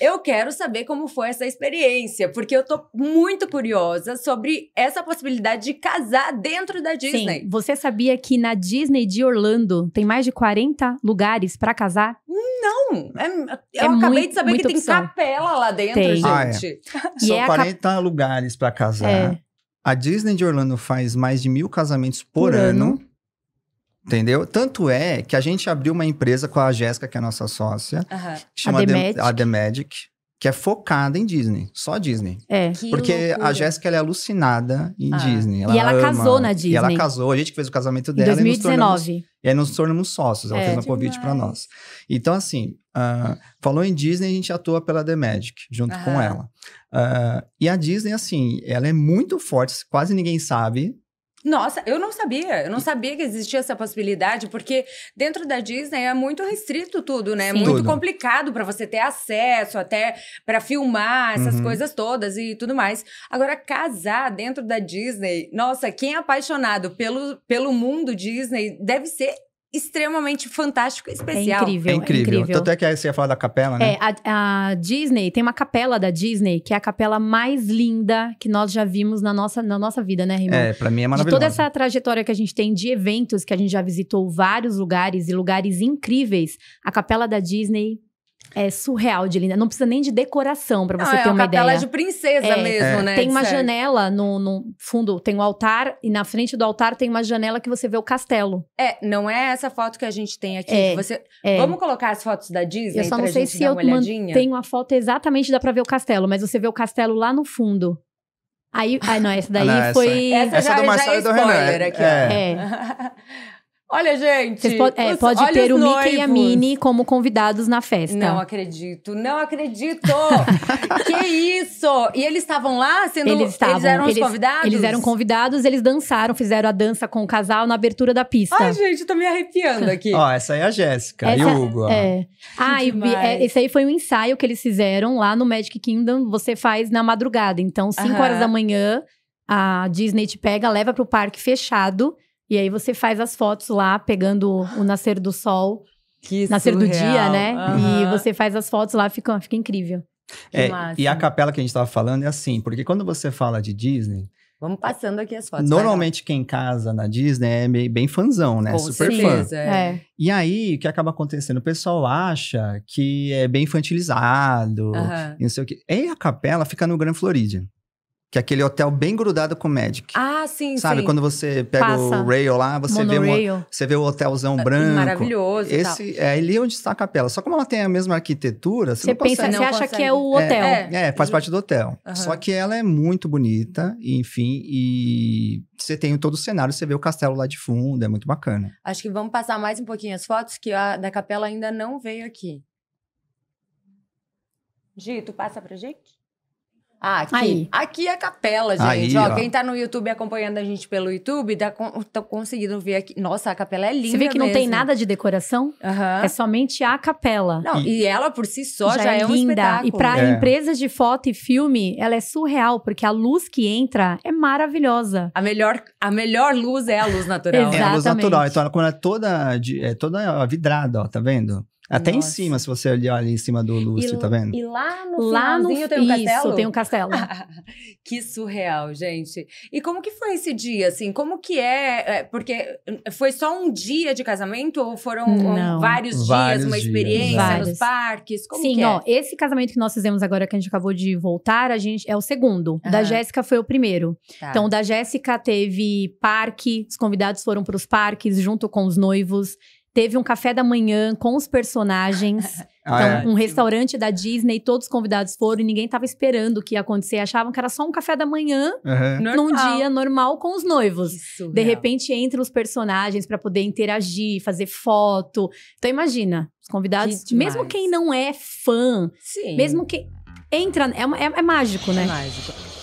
Eu quero saber como foi essa experiência, porque eu tô muito curiosa sobre essa possibilidade de casar dentro da Disney. Sim, você sabia que na Disney de Orlando tem mais de 40 lugares para casar? Não! É, é, é eu é acabei muito, de saber que opção. tem capela lá dentro, tem. gente. Ah, é. São 40 é lugares para casar. A Disney de Orlando faz mais de mil casamentos por, por ano. ano Entendeu? Tanto é que a gente abriu uma empresa com a Jéssica, que é a nossa sócia, uhum. que chama a The, Magic. a The Magic, que é focada em Disney, só Disney. É. Que Porque loucura. a Jéssica é alucinada em ah. Disney. Ela e ela ama, casou na Disney. E ela casou, a gente fez o casamento dela. Em 2019. E nos tornamos, e aí nos tornamos sócios, ela é, fez um convite para nós. Então, assim, uh, falou em Disney, a gente atua pela The Magic, junto com ela. Uh, e a Disney, assim, ela é muito forte, quase ninguém sabe nossa, eu não sabia. Eu não sabia que existia essa possibilidade, porque dentro da Disney é muito restrito tudo, né? É muito tudo. complicado para você ter acesso, até para filmar essas uhum. coisas todas e tudo mais. Agora, casar dentro da Disney, nossa, quem é apaixonado pelo, pelo mundo Disney deve ser extremamente fantástico e é especial. É, é incrível, é incrível. É incrível. Tanto é que aí você ia falar da capela, né? É, a, a, Disney, tem uma capela da Disney, que é a capela mais linda que nós já vimos na nossa, na nossa vida, né, Rimão? É, pra mim é maravilhoso. De toda essa trajetória que a gente tem de eventos, que a gente já visitou vários lugares e lugares incríveis, a capela da Disney é surreal de linda. Não precisa nem de decoração para você é ter é uma, uma ideia. É de princesa é, mesmo, é. né? Tem uma certo. janela no, no, fundo, tem um altar e na frente do altar tem uma janela que você vê o castelo. É, não é essa foto que a gente tem aqui. É, você, é. vamos colocar as fotos da Disney. Eu só não sei se eu tenho uma foto exatamente dá para ver o castelo, mas você vê o castelo lá no fundo. Aí, ah, não, essa daí não, foi. Essa, essa já, do Marcelo já é e do Renan. Aqui, é. Olha, gente. você é, pode olha ter o noivos. Mickey e a Minnie como convidados na festa. Não acredito, não acredito! que isso! E eles estavam lá sendo. Eles, estavam, eles eram eles, convidados? Eles eram convidados, eles dançaram, fizeram a dança com o casal na abertura da pista. Ai, gente, eu tô me arrepiando aqui. Ó, essa essa é a Jéssica e o Hugo. É. Ah, e, é, esse aí foi um ensaio que eles fizeram lá no Magic Kingdom. Você faz na madrugada. Então, 5 uh -huh. horas da manhã, a Disney te pega, leva pro parque fechado e aí você faz as fotos lá, pegando o nascer do sol. Que nascer surreal. do dia, né? Uhum. E você faz as fotos lá, fica, fica incrível. É, e a capela que a gente estava falando é assim, porque quando você fala de Disney, Vamos passando aqui as fotos. Normalmente quem casa na Disney é meio, bem fanzão, né? Com Super certeza, fã. É. é. E aí, o que acaba acontecendo? O pessoal acha que é bem infantilizado, não sei o quê. E a capela fica no Gran Floridian. Que é aquele hotel bem grudado com o Magic. Ah, sim, Sabe, sim. quando você pega Passa. o rail lá, você vê, um, você vê o hotelzão ah, branco. Maravilhoso Esse é ali onde está a capela. Só como ela tem a mesma arquitetura, você, você não pensa, consegue. Você acha consegue. que é o hotel. É, é, é faz parte do hotel. Uhum. Só que ela é muito bonita, enfim, e você tem todo o cenário, você vê o castelo lá de fundo, é muito bacana. Acho que vamos passar mais um pouquinho as fotos, que a da capela ainda não veio aqui. Gito, passa pra gente? Ah, aqui. Aí. Aqui é a capela, gente. Aí, ó, ó, Quem tá no YouTube acompanhando a gente pelo YouTube, tá, conseguindo ver aqui. Nossa, a capela é linda. Você vê que mesmo. não tem nada de decoração? Uhum. É somente a capela. Não, e, e ela por si só já, já é, é, linda. Um espetáculo. E pra é. empresas de foto e filme, ela é surreal, porque a luz que entra é maravilhosa. A melhor, a melhor luz é a luz natural. Exatamente. É a luz natural. Então, ela é toda, é toda vidrada, ó, tá vendo? Até Nossa. em cima, se você olhar ali em cima do lustre, e, tá vendo? E lá no lá no, tem um isso, castelo? tem um castelo. que surreal, gente. E como que foi esse dia, assim? Como que é? é porque foi só um dia de casamento ou foram vários, vários, dias, uma dias. experiência vários. nos parques? Como Sim, é? ó, é? esse casamento que nós fizemos agora, que a gente acabou de voltar, a gente é o segundo. Uhum. Da Jéssica foi o primeiro. Tá. Então, da Jéssica teve parque, os convidados foram para os parques junto com os noivos. Teve um café da manhã com os personagens. Ah, então, é. um restaurante da Disney, todos os convidados foram e ninguém tava esperando o que ia acontecer. Achavam que era só um café da manhã uhum. num dia normal com os noivos. Isso, de real. repente entram os personagens para poder interagir, fazer foto. Então imagina, os convidados, que mesmo quem não é fã, Sim. mesmo que entra, é, é, é mágico, né? É mágico.